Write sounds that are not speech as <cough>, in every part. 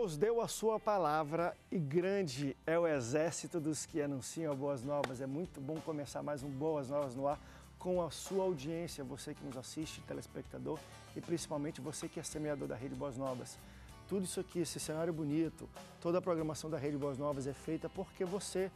Deus deu a sua palavra e grande é o exército dos que anunciam boas novas. É muito bom começar mais um Boas Novas no Ar com a sua audiência, você que nos assiste, telespectador e principalmente você que é semeador da Rede Boas Novas. Tudo isso aqui, esse cenário bonito, toda a programação da Rede Boas Novas é feita porque você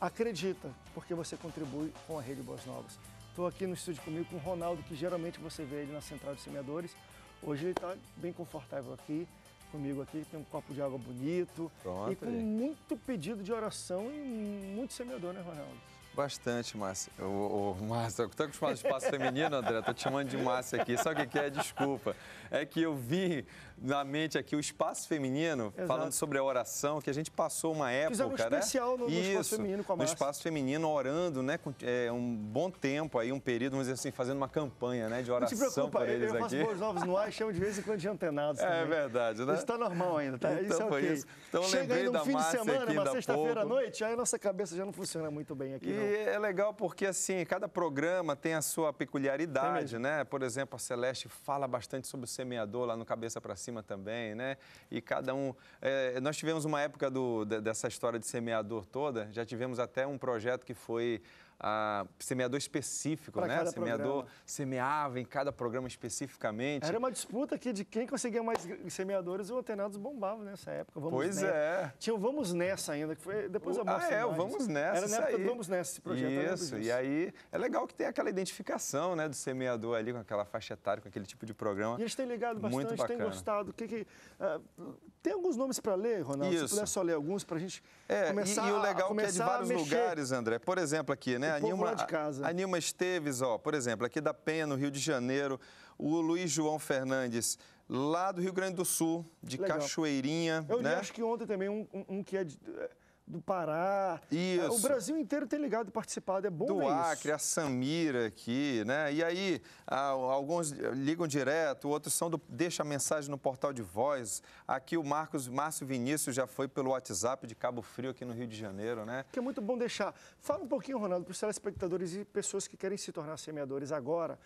acredita, porque você contribui com a Rede Boas Novas. Estou aqui no estúdio comigo com o Ronaldo, que geralmente você vê ele na Central de Semeadores. Hoje ele está bem confortável aqui, comigo aqui, tem um copo de água bonito. Pronto. E com muito pedido de oração e muito semeador, né, Ronaldo? Bastante, Márcia. Ô, ô, Márcia, eu tô acostumado ao espaço feminino, André, tô te chamando de Márcia aqui. Sabe o que é? Desculpa. É que eu vi na mente aqui o espaço feminino, Exato. falando sobre a oração, que a gente passou uma época, Fizemos um né? especial no, no Isso, espaço feminino com a Márcia. No espaço feminino, orando, né? Com, é, um bom tempo aí, um período, vamos dizer assim, fazendo uma campanha, né? De oração Não se preocupa, por eles eu, eu aqui. Eu faço novos no ar e chamo de vez em quando de antenados É verdade, né? Isso tá normal ainda, tá? Então, isso é okay. isso. Então, Chega aí no fim de semana, na sexta-feira à noite, aí a nossa cabeça já não funciona muito bem aqui. E é legal porque, assim, cada programa tem a sua peculiaridade, né? Por exemplo, a Celeste fala bastante sobre o semeador lá no Cabeça para Cima também, né? E cada um... É, nós tivemos uma época do, dessa história de semeador toda, já tivemos até um projeto que foi ah, semeador específico, pra né? Semeador programa. semeava em cada programa especificamente. Era uma disputa aqui de quem conseguia mais semeadores e o Atenados bombava nessa época. Vamos pois nessa. é. Tinha o Vamos Nessa ainda, que foi depois a mostro. Ah, é, o Vamos Nessa. Era na época do Vamos Nessa esse projeto. Isso, e aí é legal que tem aquela identificação né, do semeador ali com aquela faixa etária, com aquele tipo de programa. E eles têm ligado bastante, têm gostado. Que, que, uh, tem alguns nomes para ler, Ronaldo? Isso. Se puder só ler alguns para a gente é, começar e, e o legal é que é de vários lugares, André. Por exemplo, aqui, né? a Nilma, de casa. A Nilma Esteves, ó, por exemplo, aqui da Penha, no Rio de Janeiro, o Luiz João Fernandes, lá do Rio Grande do Sul, de Legal. Cachoeirinha. Eu né? acho que ontem também um, um, um que é de, é, do Pará. É, isso. O Brasil inteiro tem ligado e participado, é bom do ver isso. Acre, a Samira aqui, né? E aí, alguns ligam direto, outros são do deixa a mensagem no portal de voz. Aqui o Marcos Márcio Vinícius já foi pelo WhatsApp de Cabo Frio aqui no Rio de Janeiro, né? Que é muito bom deixar. Fala um pouquinho, Ronaldo, para os telespectadores e pessoas que querem se tornar semeadores agora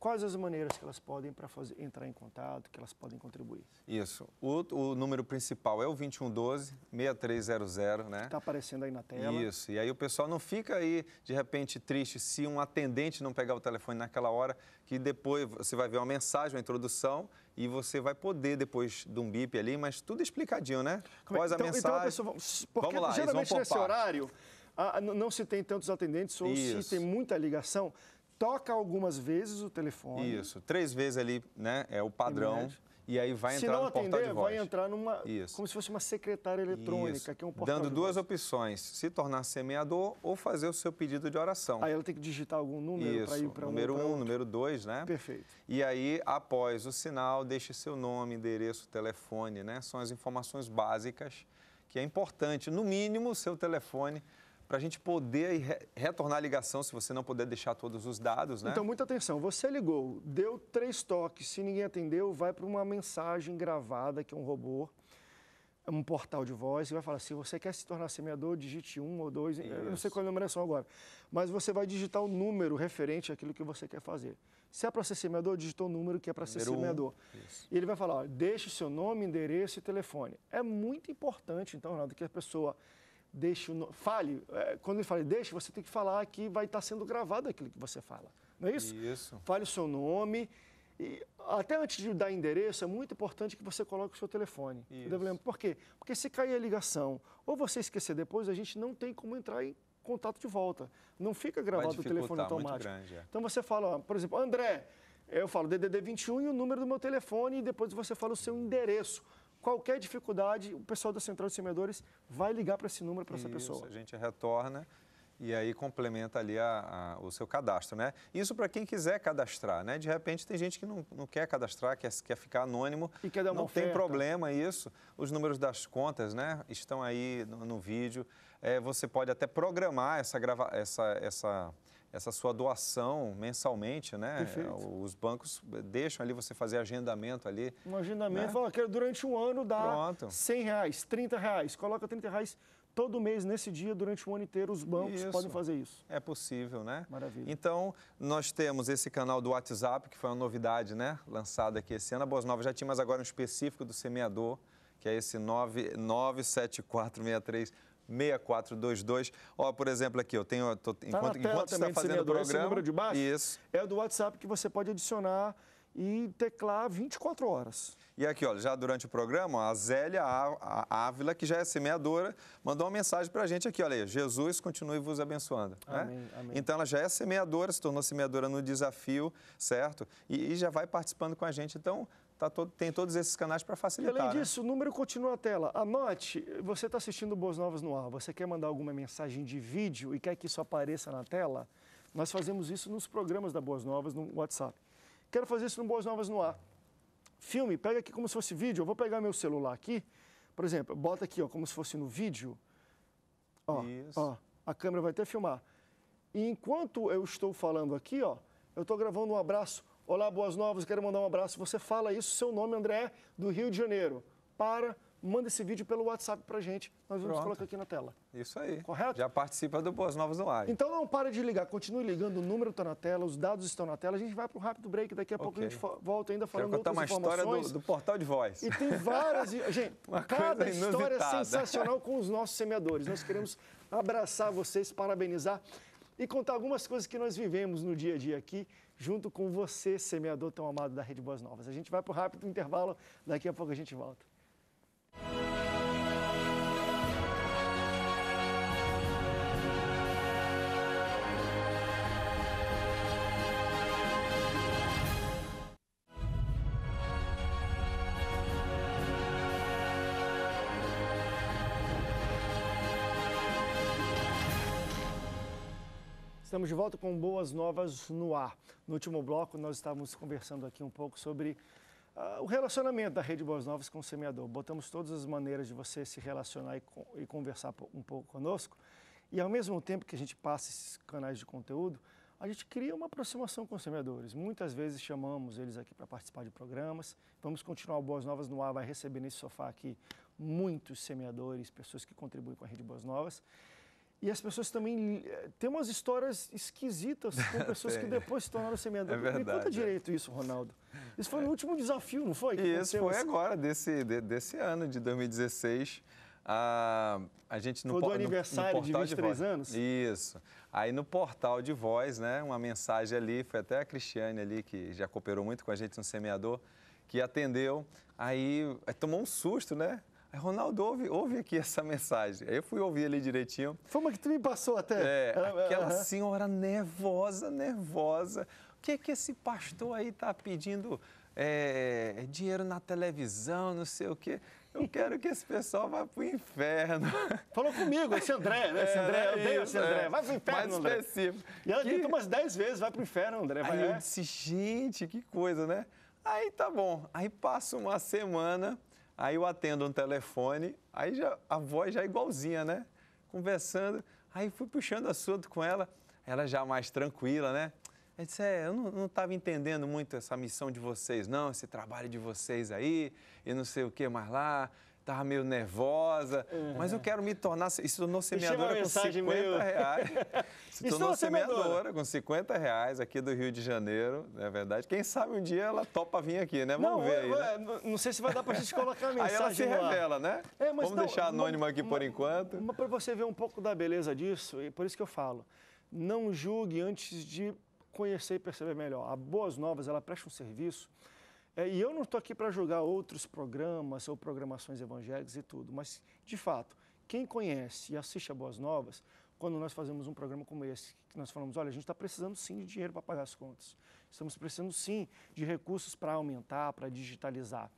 quais as maneiras que elas podem para fazer, entrar em contato, que elas podem contribuir? Isso. O, o número principal é o 2112-6300, né? Está aparecendo aí na tela. Isso. E aí o pessoal não fica aí, de repente, triste se um atendente não pegar o telefone naquela hora, que depois você vai ver uma mensagem, uma introdução, e você vai poder, depois de um bip ali, mas tudo explicadinho, né? Como é Após então, a então, mensagem... Então, a pessoa, porque vamos lá, geralmente nesse horário... Ah, não se tem tantos atendentes ou Isso. se tem muita ligação, toca algumas vezes o telefone. Isso, três vezes ali, né? É o padrão. E aí vai entrar no atender, portal de voz. vai entrar numa. Isso. Como se fosse uma secretária eletrônica, Isso. que é um portal. Dando duas voz. opções: se tornar semeador ou fazer o seu pedido de oração. Aí ela tem que digitar algum número para ir para um. Número um, um número dois, né? Perfeito. E aí, após o sinal, deixe seu nome, endereço, telefone, né? São as informações básicas que é importante, no mínimo, o seu telefone para a gente poder re retornar a ligação se você não puder deixar todos os dados, né? Então, muita atenção. Você ligou, deu três toques, se ninguém atendeu, vai para uma mensagem gravada, que é um robô, um portal de voz, e vai falar, se você quer se tornar semeador, digite um ou dois, Isso. eu não sei qual é a numeração agora, mas você vai digitar o número referente àquilo que você quer fazer. Se é para ser semeador, digita o número que é para ser semeador. E ele vai falar, ó, deixe seu nome, endereço e telefone. É muito importante, então, Ronaldo, que a pessoa deixe o fale. É, quando ele fala deixe, você tem que falar que vai estar tá sendo gravado aquilo que você fala. Não é isso? Isso. Fale o seu nome. E até antes de dar endereço, é muito importante que você coloque o seu telefone. Isso. Por quê? Porque se cair a ligação ou você esquecer depois, a gente não tem como entrar em contato de volta. Não fica gravado o telefone automático. Grande, é. Então você fala, ó, por exemplo, André, eu falo DDD 21 e o número do meu telefone e depois você fala o seu endereço Qualquer dificuldade, o pessoal da Central de Semeadores vai ligar para esse número, para essa pessoa. A gente retorna e aí complementa ali a, a, o seu cadastro, né? Isso para quem quiser cadastrar, né? De repente tem gente que não, não quer cadastrar, quer, quer ficar anônimo. E quer dar uma Não oferta. tem problema isso. Os números das contas, né? Estão aí no, no vídeo. É, você pode até programar essa, grava, essa, essa essa sua doação mensalmente, né? Perfeito. Os bancos deixam ali você fazer agendamento ali. Um agendamento, né? fala, quero durante um ano dar Pronto. 100 reais, 30 reais, coloca 30 reais todo mês, nesse dia, durante o ano inteiro, os bancos isso. podem fazer isso. É possível, né? Maravilha. Então, nós temos esse canal do WhatsApp, que foi uma novidade, né? Lançada aqui esse ano. A Boas Novas já tinha, mas agora um específico do semeador, que é esse 97463. 6422. Ó, por exemplo, aqui, eu tenho. Tô, tá enquanto enquanto você está fazendo o programa. número de baixo isso. É do WhatsApp que você pode adicionar e teclar 24 horas. E aqui, olha, já durante o programa, a Zélia Ávila, que já é semeadora, mandou uma mensagem para a gente aqui, olha aí, Jesus continue vos abençoando. Amém, né? amém. Então, ela já é semeadora, se tornou semeadora no desafio, certo? E, e já vai participando com a gente. Então, tá todo, tem todos esses canais para facilitar. E além né? disso, o número continua na tela. Anote, você está assistindo Boas Novas no ar, você quer mandar alguma mensagem de vídeo e quer que isso apareça na tela? Nós fazemos isso nos programas da Boas Novas no WhatsApp. Quero fazer isso no Boas Novas no ar. Filme, pega aqui como se fosse vídeo. Eu vou pegar meu celular aqui, por exemplo, bota aqui ó, como se fosse no vídeo. Ó, isso. ó, a câmera vai até filmar. E enquanto eu estou falando aqui, ó, eu estou gravando um abraço Olá, Boas Novas, quero mandar um abraço. Você fala isso, seu nome, André, do Rio de Janeiro. Para, manda esse vídeo pelo WhatsApp pra gente. Nós vamos Pronto. colocar aqui na tela. Isso aí. Correto? Já participa do Boas Novas no ar. Então não para de ligar, continue ligando, o número está na tela, os dados estão na tela. A gente vai para um rápido break, daqui a okay. pouco a gente volta ainda falando outras uma informações. história do, do, portal de voz. E tem várias... gente, <laughs> uma cada história é sensacional com os nossos semeadores. Nós queremos abraçar vocês, parabenizar e contar algumas coisas que nós vivemos no dia a dia aqui, junto com você, semeador tão amado da Rede Boas Novas. A gente vai para o rápido intervalo, daqui a pouco a gente volta. Estamos de volta com boas novas no ar. No último bloco, nós estávamos conversando aqui um pouco sobre uh, o relacionamento da Rede Boas Novas com o semeador. Botamos todas as maneiras de você se relacionar e, e conversar um pouco conosco. E ao mesmo tempo que a gente passa esses canais de conteúdo, a gente cria uma aproximação com os semeadores. Muitas vezes chamamos eles aqui para participar de programas. Vamos continuar o Boas Novas no ar, vai receber nesse sofá aqui muitos semeadores, pessoas que contribuem com a Rede Boas Novas. E as pessoas também eh, têm umas histórias esquisitas com <laughs> pessoas que depois se tornaram semeadoras. É verdade, Me conta é. direito isso, Ronaldo. Isso foi o é. último desafio, não foi? isso foi assim? agora, desse, desse ano de 2016. A, ah, a gente no, foi do aniversário no, de 23 de voz. anos? Isso. Aí no portal de voz, né, uma mensagem ali, foi até a Cristiane ali, que já cooperou muito com a gente no Semeador, que atendeu. Aí eh, tomou um susto, né? Ronaldo, ouve, ouve aqui essa mensagem. Aí eu fui ouvir ali direitinho. Foi uma que tu me passou até. É, ah, ah, aquela uhum. senhora nervosa, nervosa. O que é que esse pastor aí tá pedindo é, dinheiro na televisão, não sei o quê? Eu quero que esse pessoal vá pro inferno. <laughs> Falou comigo, esse André, né? Esse é, André, eu odeio esse André. É, vai pro inferno, mais específico. E ela que... disse umas 10 vezes, vai pro inferno, André. Vai, aí eu é. disse, gente, que coisa, né? Aí tá bom. Aí passa uma semana, Aí eu atendo um telefone, aí já, a voz já é igualzinha, né? Conversando, aí fui puxando assunto com ela, ela já mais tranquila, né? Aí disse, é, eu não estava entendendo muito essa missão de vocês, não, esse trabalho de vocês aí, e não sei o que mais lá estava meio nervosa, uhum. mas eu quero me tornar. se tornou semeadora é com 50 meio... <laughs> reais. Se tornou semeadora. semeadora com 50 reais aqui do Rio de Janeiro, é verdade. Quem sabe um dia ela topa vir aqui, né? Vamos não, ver aí. Né? Não sei se vai dar para a gente colocar a mensagem. <laughs> aí ela se revela, né? É, Vamos não, deixar anônimo aqui por enquanto. Mas para você ver um pouco da beleza disso, e por isso que eu falo, não julgue antes de conhecer e perceber melhor. A Boas Novas, ela presta um serviço é, e eu não estou aqui para julgar outros programas ou programações evangélicas e tudo, mas, de fato, quem conhece e assiste a Boas Novas, quando nós fazemos um programa como esse, que nós falamos, olha, a gente está precisando sim de dinheiro para pagar as contas, estamos precisando sim de recursos para aumentar, para digitalizar.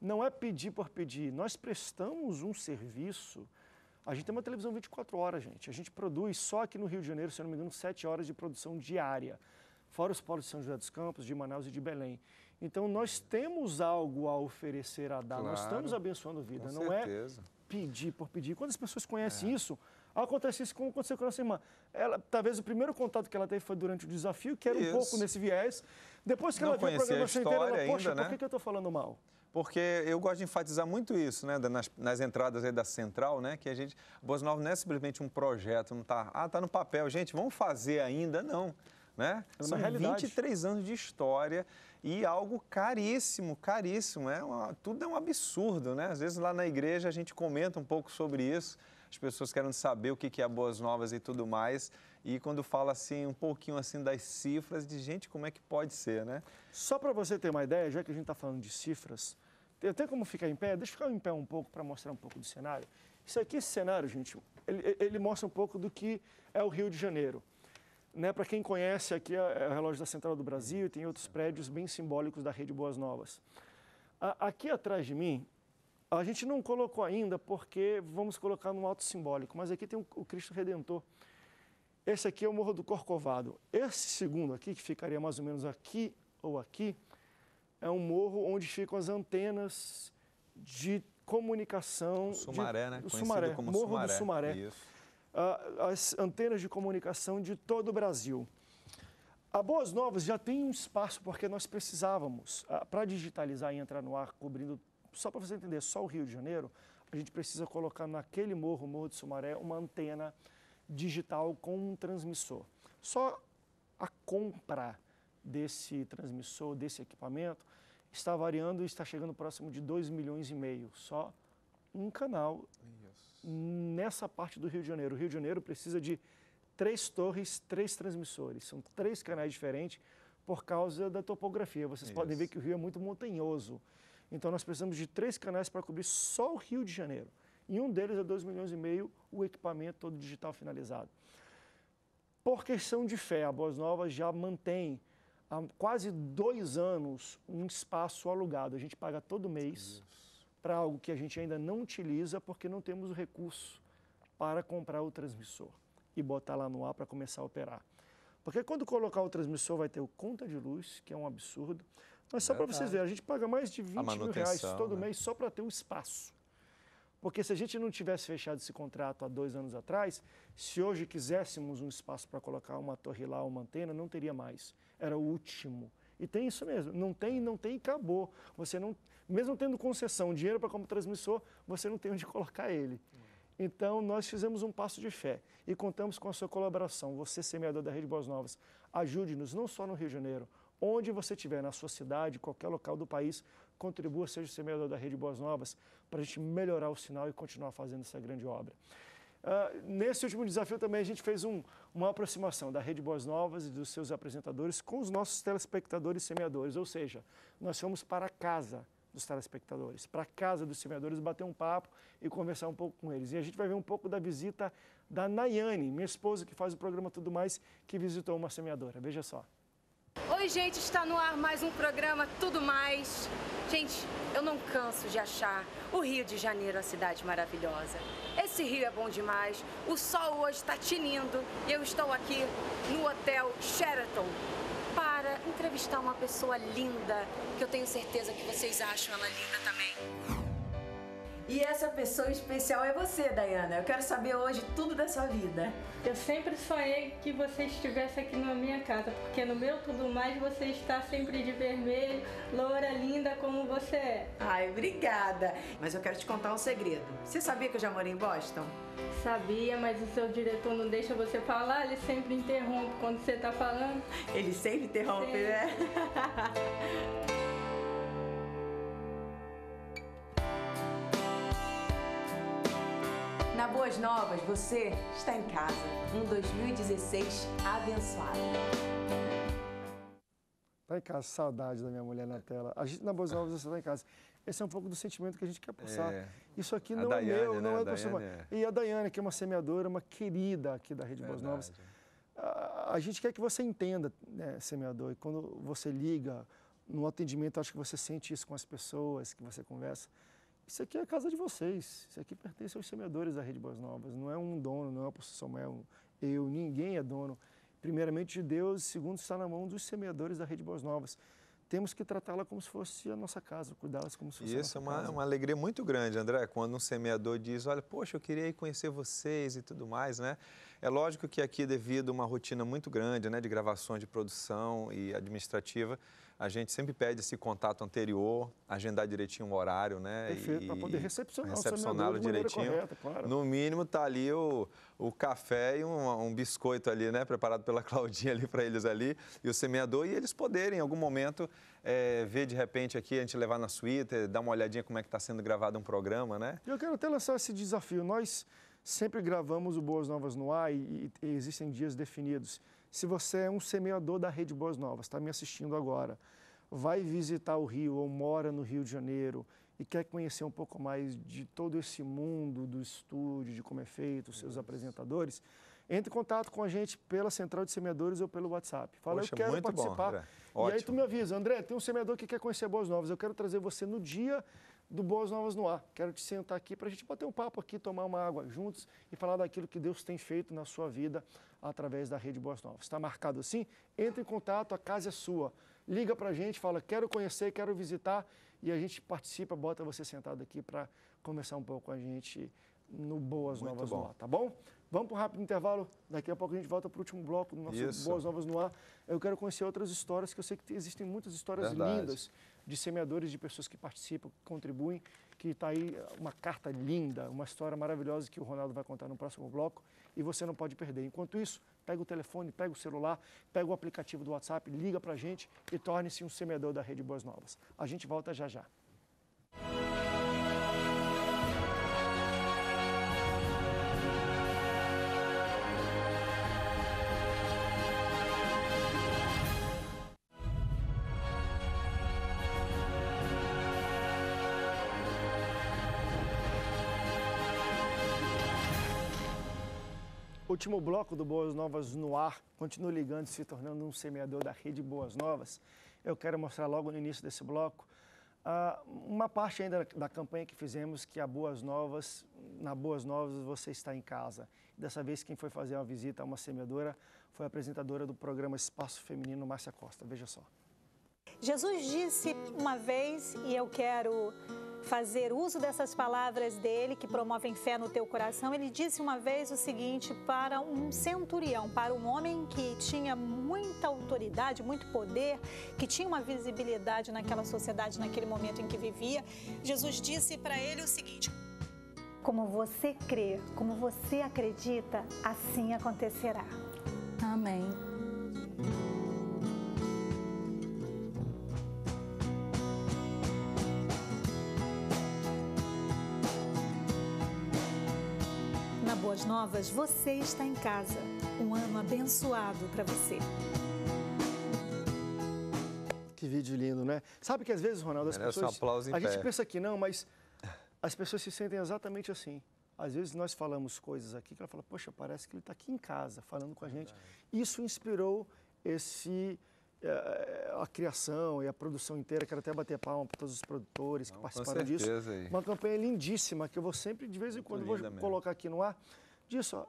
Não é pedir por pedir, nós prestamos um serviço. A gente tem uma televisão 24 horas, gente. A gente produz só aqui no Rio de Janeiro, se eu não me engano, 7 horas de produção diária, fora os polos de São José dos Campos, de Manaus e de Belém. Então nós temos algo a oferecer a dar, claro, nós estamos abençoando a vida, com não é certeza. é pedir por pedir. Quando as pessoas conhecem é. isso, acontece isso como aconteceu com a nossa irmã. Ela, talvez o primeiro contato que ela teve foi durante o desafio, que era isso. um pouco nesse viés. Depois que não ela viu o programa inteiro, ela, poxa, né? por que eu estou falando mal? porque eu gosto de enfatizar muito isso, né, nas, nas entradas aí da central, né, que a gente, Boas Novas não é simplesmente um projeto, não está ah, está no papel, gente, vamos fazer ainda, não né? É São realidade. 23 anos de história e algo caríssimo, caríssimo. É uma, tudo é um absurdo, né? Às vezes lá na igreja a gente comenta um pouco sobre isso, as pessoas querem saber o que é Boas Novas e tudo mais. E quando fala assim, um pouquinho assim das cifras, de gente, como é que pode ser, né? Só para você ter uma ideia, já que a gente está falando de cifras, eu tenho como ficar em pé? Deixa eu ficar em pé um pouco para mostrar um pouco do cenário. Isso aqui, esse cenário, gente, ele, ele mostra um pouco do que é o Rio de Janeiro né, para quem conhece, aqui é o relógio da Central do Brasil e tem outros prédios bem simbólicos da rede Boas Novas. A, aqui atrás de mim, a gente não colocou ainda porque vamos colocar num alto simbólico, mas aqui tem o, o Cristo Redentor. Esse aqui é o Morro do Corcovado. Esse segundo aqui, que ficaria mais ou menos aqui ou aqui, é um morro onde ficam as antenas de comunicação. O Sumaré, de, né? O Conhecido Sumaré, Morro Sumaré. do Sumaré. Isso as antenas de comunicação de todo o Brasil. A Boas Novas já tem um espaço, porque nós precisávamos, para digitalizar e entrar no ar cobrindo, só para você entender, só o Rio de Janeiro, a gente precisa colocar naquele morro, o Morro de Sumaré, uma antena digital com um transmissor. Só a compra desse transmissor, desse equipamento, está variando e está chegando próximo de 2 milhões e meio, só um canal nessa parte do Rio de Janeiro. O Rio de Janeiro precisa de três torres, três transmissores. São três canais diferentes por causa da topografia. Vocês Isso. podem ver que o rio é muito montanhoso. Então nós precisamos de três canais para cobrir só o Rio de Janeiro. E um deles é 2 milhões e meio, o equipamento todo digital finalizado. Por questão de fé, a Boas Novas já mantém há quase dois anos um espaço alugado. A gente paga todo mês. Isso para algo que a gente ainda não utiliza porque não temos o recurso para comprar o transmissor e botar lá no ar para começar a operar. Porque quando colocar o transmissor vai ter o conta de luz, que é um absurdo. Mas só para vocês verem, a gente paga mais de 20 mil reais todo né? mês só para ter o espaço. Porque se a gente não tivesse fechado esse contrato há dois anos atrás, se hoje quiséssemos um espaço para colocar uma torre lá, uma antena, não teria mais. Era o último. E tem isso mesmo. Não tem, não tem e acabou. Você não, mesmo tendo concessão, dinheiro para como transmissor, você não tem onde <laughs> colocar ele. Então, nós fizemos um passo de fé e contamos com a sua colaboração. Você, semeador da Rede Boas Novas, ajude-nos não só no Rio de Janeiro, onde você estiver, na sua cidade, qualquer local do país, contribua, seja semeador da Rede Boas Novas, para a gente melhorar o sinal e continuar fazendo essa grande obra. Ah, nesse último desafio também a gente fez um, uma aproximação da Rede Boas Novas e dos seus apresentadores com os nossos telespectadores semeadores, ou seja, nós fomos para a casa dos telespectadores, para a casa dos semeadores, bater um papo e conversar um pouco com eles. E a gente vai ver um pouco da visita da Nayane, minha esposa que faz o programa Tudo Mais, que visitou uma semeadora. Veja só. Oi, gente, está no ar mais um programa Tudo Mais. Gente, eu não canso de achar o Rio de Janeiro uma cidade maravilhosa. Esse rio é bom demais, o sol hoje está tinindo e eu estou aqui no Hotel Sheraton para entrevistar uma pessoa linda que eu tenho certeza que vocês acham ela linda também. E essa pessoa especial é você, Dayana. Eu quero saber hoje tudo da sua vida. Eu sempre sonhei que você estivesse aqui na minha casa, porque no meu Tudo Mais você está sempre de vermelho, loura, linda como você é. Ai, obrigada. Mas eu quero te contar um segredo. Você sabia que eu já morei em Boston? Sabia, mas o seu diretor não deixa você falar, ele sempre interrompe quando você está falando. Ele sempre interrompe, né? sempre. né? <laughs> Na Boas Novas, você está em casa. Um 2016 abençoado. Tá em casa, saudade da minha mulher na tela. A gente na Boas Novas, você está em casa. Esse é um pouco do sentimento que a gente quer passar. É. Isso aqui não é Daiane, é meu, né? não é do seu. É. E a Daiane, que é uma semeadora, uma querida aqui da Rede Boas Novas. A, a gente quer que você entenda, né, semeador, e quando você liga no atendimento, acho que você sente isso com as pessoas que você conversa isso aqui é a casa de vocês, isso aqui pertence aos semeadores da Rede Boas Novas, não é um dono, não é uma posição, é um eu, ninguém é dono. Primeiramente de Deus, segundo está na mão dos semeadores da Rede Boas Novas. Temos que tratá-la como se fosse a nossa casa, cuidá-las como se fosse e a nossa casa. E isso é uma, é uma alegria muito grande, André, quando um semeador diz, olha, poxa, eu queria ir conhecer vocês e tudo mais, né? É lógico que aqui, devido a uma rotina muito grande né, de gravações de produção e administrativa, a gente sempre pede esse contato anterior, agendar direitinho o horário, né? Perfeito, para poder recepcionar recepcioná-lo direitinho. Correta, claro. No mínimo tá ali o, o café e um, um biscoito ali, né? Preparado pela <laughs> Claudinha ali para eles ali e o semeador e eles poderem em algum momento é, ver de repente aqui a gente levar na suíte, dar uma olhadinha como é que está sendo gravado um programa, né? Eu quero até lançar esse desafio. Nós Sempre gravamos o Boas Novas no ar e, e, existem dias definidos. Se você é um semeador da Rede Boas Novas, está me assistindo agora, vai visitar o Rio ou mora no Rio de Janeiro e quer conhecer um pouco mais de todo esse mundo do estúdio, de como é feito, os seus Isso. apresentadores, entre em contato com a gente pela Central de Semeadores ou pelo WhatsApp. Fala, Poxa, eu quero participar. Bom, e aí tu me avisa, André, tem um semeador que quer conhecer Boas Novas, eu quero trazer você no dia do Boas Novas no Ar. Quero te sentar aqui para a gente bater um papo aqui, tomar uma água juntos e falar daquilo que Deus tem feito na sua vida através da Rede Boas Novas. Está marcado assim? Entre em contato, a casa é sua. Liga para a gente, fala, quero conhecer, quero visitar e a gente participa, bota você sentado aqui para conversar um pouco com a gente no Boas Muito Novas bom. no Ar, tá bom? Vamos para um rápido intervalo, daqui a pouco a gente volta para o último bloco do nosso Isso. Boas Novas no Ar. Eu quero conhecer outras histórias, que eu sei que existem muitas histórias Verdade. lindas de semeadores, de pessoas que participam, que contribuem, que está aí eh, uma carta linda, uma história maravilhosa que o Ronaldo vai contar no próximo bloco e você não pode perder. Enquanto isso, pega o telefone, pega o celular, pega o aplicativo do WhatsApp, liga para a gente e torne-se um semeador da Rede Boas Novas. A gente volta já já. Último bloco do Boas Novas no ar. Continue ligando, se tornando um semeador da rede Boas Novas. Eu quero mostrar logo no início desse bloco ah, uma parte ainda da campanha que fizemos, que é a Boas Novas, na Boas Novas você está em casa. Dessa vez quem foi fazer uma visita a uma semeadora foi a apresentadora do programa Espaço Feminino, Márcia Costa. Veja só. Jesus disse uma vez, e eu quero fazer uso dessas palavras dele que promovem fé no teu coração. Ele disse uma vez o seguinte para um centurião, para um homem que tinha muita autoridade, muito poder, que tinha uma visibilidade naquela sociedade, naquele momento em que vivia. Jesus disse para ele o seguinte: como você crê, como você acredita, assim acontecerá. Amém. novas, você está em casa. Um ano abençoado para você. Que vídeo lindo, né? Sabe que às vezes, Ronaldo, as Merece pessoas. Um a pé. gente pensa que não, mas as pessoas se sentem exatamente assim. Às vezes nós falamos coisas aqui que ela fala, poxa, parece que ele está aqui em casa falando com a gente. Isso inspirou esse eh, a criação e a produção inteira. Quero até bater palma para todos os produtores Não, que participaram disso. Aí. Uma campanha lindíssima que eu vou sempre, de vez em quando, vou mesmo. colocar aqui no ar disso.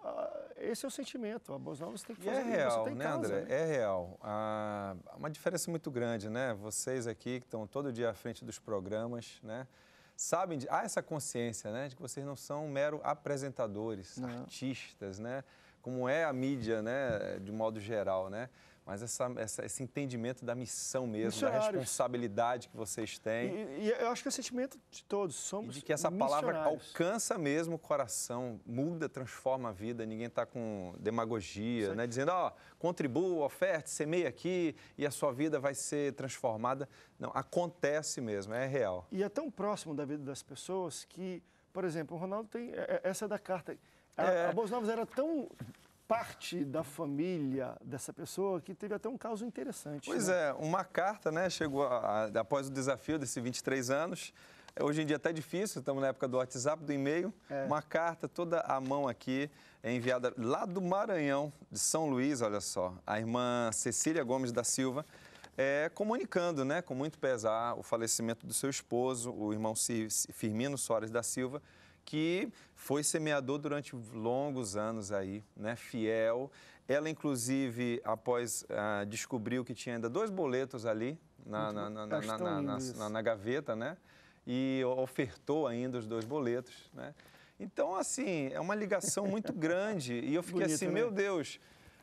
Esse é o sentimento. A Boas Novas tem que fazer e é real, tá né, casa, André? Né? É real. Há ah, uma diferença muito grande, né? Vocês aqui que estão todo dia à frente dos programas, né? Sabem, de, há essa consciência, né? De que vocês não são mero apresentadores, não. artistas, né? como é a mídia, né, de modo geral, né? Mas essa, essa esse entendimento da missão mesmo, é da responsabilidade que vocês têm. E, e, eu acho que é o sentimento de todos, somos e de que essa palavra alcança mesmo o coração, muda, transforma a vida, ninguém está com demagogia, né? Dizendo, ó, contribua, oferta, semeia aqui e a sua vida vai ser transformada. Não, acontece mesmo, é real. E é tão próximo da vida das pessoas que, por exemplo, o Ronaldo tem, é, é, essa é da carta é. A, Boas Novas era tão parte da família dessa pessoa que teve até um caso interessante. Pois né? é, uma carta, né, chegou a, a, após o desafio desses 23 anos. É, hoje em dia é até difícil, estamos na época do WhatsApp, do e-mail. É. Uma carta toda à mão aqui, é enviada lá do Maranhão, de São Luís, olha só. A irmã Cecília Gomes da Silva, é, comunicando, né, com muito pesar, o falecimento do seu esposo, o irmão Firmino Soares da Silva, que foi semeador durante longos anos aí, né? Fiel. Ela, inclusive, após ah, descobriu que tinha ainda dois boletos ali na, na, na, na gaveta, né? E ofertou ainda os dois boletos, né? Então, assim, é uma ligação muito <laughs> grande. E eu fiquei Bonito, assim, né? meu Deus,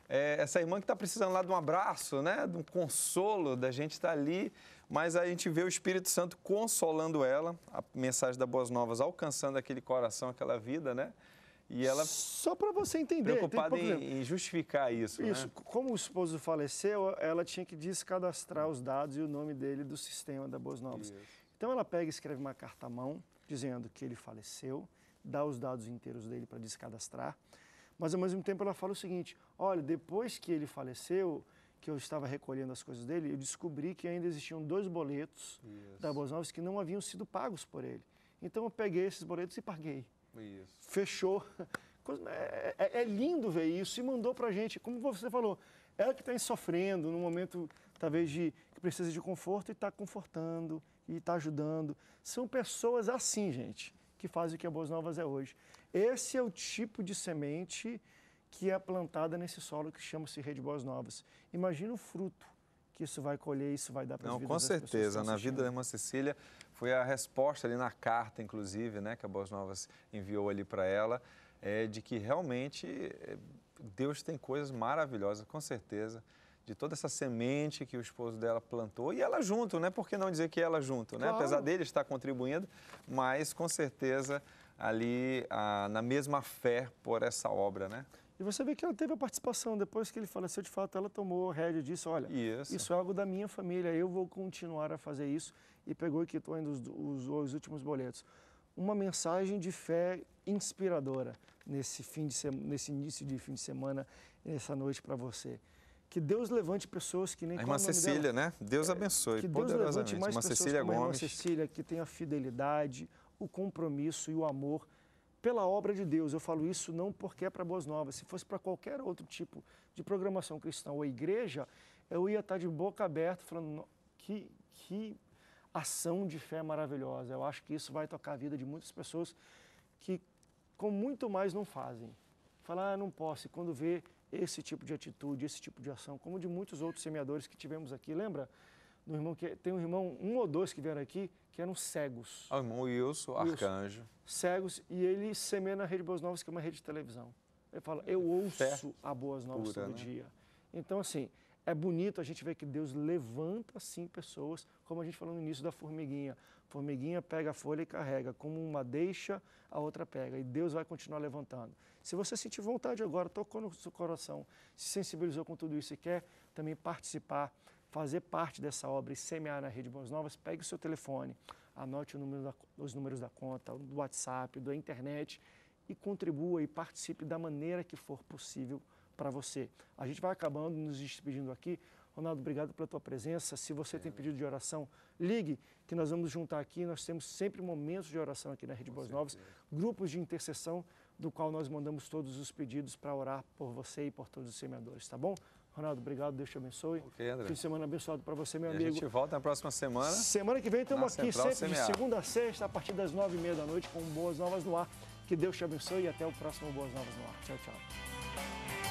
é, essa irmã que está precisando lá de um abraço, né? De um consolo, da gente estar tá ali mas a gente vê o Espírito Santo consolando ela, a mensagem da Boas Novas alcançando aquele coração, aquela vida, né? E ela só para você entender, preocupada em, em, justificar isso. Né? Isso, né? como o esposo faleceu, ela tinha que descadastrar os dados e o nome dele do sistema da Boas Novas. Isso. Então ela pega e escreve uma carta à mão dizendo que ele faleceu, dá os dados inteiros dele para descadastrar, mas ao mesmo tempo ela fala o seguinte: olha, depois que ele faleceu, que eu estava recolhendo as coisas dele, eu descobri que ainda existiam dois boletos Isso. da Novas que não haviam sido pagos por ele. Então eu peguei esses boletos e paguei. Isso. Fechou. <laughs> É, é, é, lindo ver isso e mandou para a gente, como você falou, ela que está sofrendo no momento talvez de que precisa de conforto e está confortando e está ajudando. São pessoas assim, gente, que fazem o que a Boas Novas é hoje. Esse é o tipo de semente que é plantada nesse solo que chama-se Rede Boas Novas. Imagina o fruto que isso vai colher, isso vai dar para Não, com certeza. Na vida da irmã Cecília foi a resposta ali na carta, inclusive, né, que a Boas Novas enviou ali para ela, é, de que realmente é, Deus tem coisas maravilhosas, com certeza de toda essa semente que o esposo dela plantou e ela junto, né? Por que não dizer que ela junto, né? Claro. Apesar dele estar contribuindo, mas com certeza ali na mesma fé por essa obra, né? E você vê que ela teve a participação depois que ele faleceu, de fato, ela tomou rédea disso, olha, isso. isso. é algo da minha família, eu vou continuar a fazer isso, e pegou e quitou ainda os, os, os últimos boletos. Uma mensagem de fé inspiradora nesse, fim de nesse início de fim de semana, nessa noite para você. Que Deus levante pessoas que nem... A irmã Cecília, né? Deus é, abençoe Que Deus levante mais irmã pessoas Cecília como a irmã Cecília, que tenha fidelidade, o compromisso e o amor pela obra de Deus. Eu falo isso não porque é para Boas Novas. Se fosse para qualquer outro tipo de programação cristã ou igreja, eu ia estar tá de boca aberta falando que, que ação de fé maravilhosa. Eu acho que isso vai tocar a vida de muitas pessoas que com muito mais não fazem. Falar, ah, não posso. E quando vê esse tipo de atitude, esse tipo de ação, como de muitos outros semeadores que tivemos aqui, lembra? No irmão que tem um irmão, um ou dois que vieram aqui, que eram cegos. Ah, o irmão Wilson, arcanjo. Cegos, e ele semeia na Rede Boas Novas, que é uma rede de televisão. Ele fala, eu ouço Fé a Boas Novas pura, todo né? dia. Então, assim, é bonito a gente ver que Deus levanta, sim, pessoas, como a gente falou no início da formiguinha. Formiguinha pega a folha e carrega. Como uma deixa, a outra pega. E Deus vai continuar levantando. Se você sentir vontade agora, tocou no seu coração, se sensibilizou com tudo isso e quer também participar fazer parte dessa obra e semear na Rede Boas Novas, pegue o seu telefone, anote número da, os números da conta, do WhatsApp, da internet e contribua e participe da maneira que for possível para você. A gente vai acabando, nos despedindo aqui. Ronaldo, obrigado pela tua presença. Se você é, tem pedido de oração, ligue, que nós vamos juntar aqui. Nós temos sempre momentos de oração aqui na Rede Boas Novas, grupos de intercessão, do qual nós mandamos todos os pedidos para orar por você e por todos os semeadores, tá bom? Ronaldo, obrigado, Deus te abençoe. Ok, André. Fim de semana abençoado para você, meu e amigo. A gente volta na próxima semana. Semana que vem estamos aqui Central sempre CMA. de segunda a sexta, a partir das nove e meia da noite, com Boas Novas no Ar. Que Deus te abençoe e até o próximo Boas Novas no Ar. Tchau, tchau.